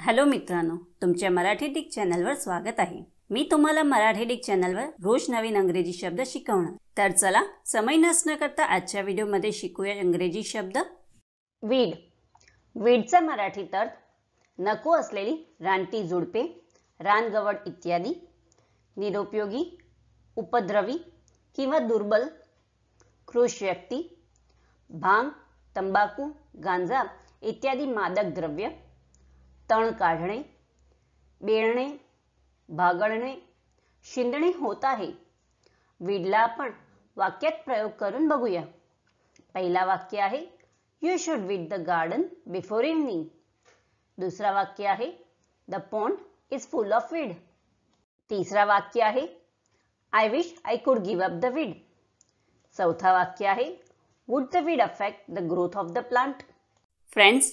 hello मित्रांनो तुमच्या Marathi Dick चॅनलवर स्वागत आहे मी तुम्हाला मराठी डिक चॅनलवर रोज नवीन अंग्रेजी शब्द शिकवणार तर चला समय नसण्याकरता करता आजच्या व्हिडिओमध्ये शिकूया इंग्रजी शब्द वीड वीडचा मराठी तर नको असलेली रानटी झुडपे रानगवड इत्यादी निरुपयोगी उपद्रवी किंवा दुर्बल कृष व्यक्ती भांग तंबाखू गांजा इत्यादी मादक द्रव्य तण काढणे बेळणे भागळणे शिंदणे होत आहे विडला आपण वाक्यात प्रयोग करून बघूया पहिला वाक्य आहे you should weed the garden before evening दुसरा वाक्य आहे the pond is full of weed तिसरा वाक्य आहे I wish I could give up the weed चौथा वाक्य आहे would the weed affect the growth of the plant friends